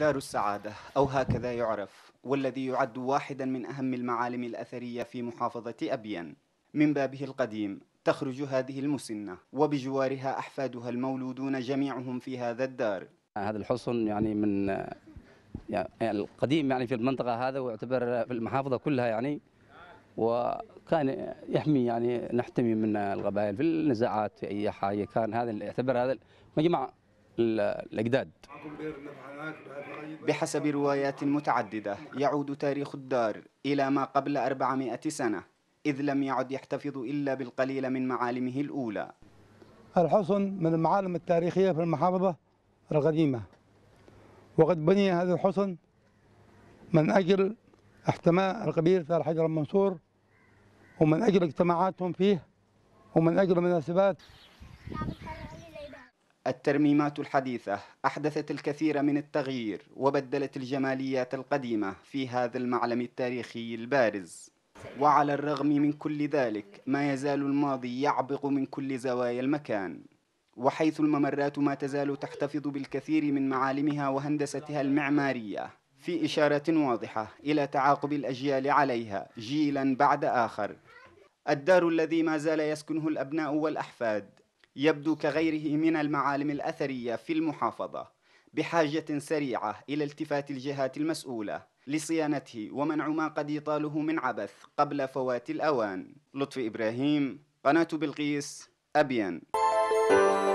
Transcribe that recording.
دار السعادة أو هكذا يعرف والذي يعد واحدا من أهم المعالم الأثرية في محافظة أبيان من بابه القديم تخرج هذه المسنة وبجوارها أحفادها المولودون جميعهم في هذا الدار هذا الحصن يعني من يعني القديم يعني في المنطقة هذا ويعتبر في المحافظة كلها يعني وكان يحمي يعني نحتمي من القبائل في النزاعات في أي حاجة كان هذا يعتبر هذا مجمع الأجداد بحسب روايات متعددة يعود تاريخ الدار إلى ما قبل 400 سنة إذ لم يعد يحتفظ إلا بالقليل من معالمه الأولى الحصن من المعالم التاريخية في المحافظة القديمة وقد بني هذا الحصن من أجل احتماء القبيلة الحجر المنصور ومن أجل اجتماعاتهم فيه ومن أجل مناسبات الترميمات الحديثة أحدثت الكثير من التغيير وبدلت الجماليات القديمة في هذا المعلم التاريخي البارز وعلى الرغم من كل ذلك ما يزال الماضي يعبق من كل زوايا المكان وحيث الممرات ما تزال تحتفظ بالكثير من معالمها وهندستها المعمارية في إشارة واضحة إلى تعاقب الأجيال عليها جيلا بعد آخر الدار الذي ما زال يسكنه الأبناء والأحفاد يبدو كغيره من المعالم الأثرية في المحافظة بحاجة سريعة إلى التفات الجهات المسؤولة لصيانته ومنع ما قد يطاله من عبث قبل فوات الأوان لطفي إبراهيم قناة بلقيس أبيان